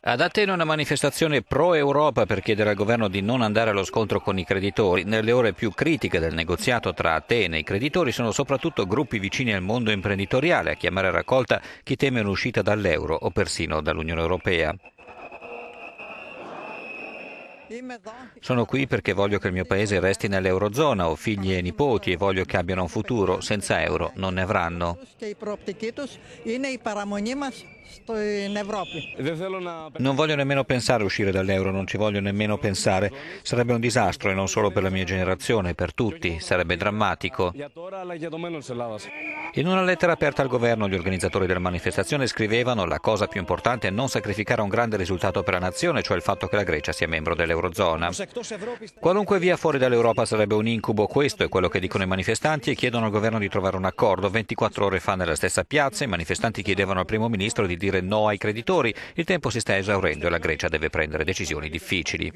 Ad Atene una manifestazione pro-Europa per chiedere al governo di non andare allo scontro con i creditori. Nelle ore più critiche del negoziato tra Atene e i creditori sono soprattutto gruppi vicini al mondo imprenditoriale a chiamare a raccolta chi teme un'uscita dall'euro o persino dall'Unione Europea. Sono qui perché voglio che il mio paese resti nell'Eurozona, ho figli e nipoti e voglio che abbiano un futuro, senza euro non ne avranno. Non voglio nemmeno pensare a uscire dall'euro, non ci voglio nemmeno pensare. Sarebbe un disastro e non solo per la mia generazione, per tutti, sarebbe drammatico. In una lettera aperta al governo gli organizzatori della manifestazione scrivevano la cosa più importante è non sacrificare un grande risultato per la nazione, cioè il fatto che la Grecia sia membro dell'Eurozona dell'Eurozona. Qualunque via fuori dall'Europa sarebbe un incubo, questo è quello che dicono i manifestanti e chiedono al governo di trovare un accordo. 24 ore fa nella stessa piazza i manifestanti chiedevano al primo ministro di dire no ai creditori. Il tempo si sta esaurendo e la Grecia deve prendere decisioni difficili.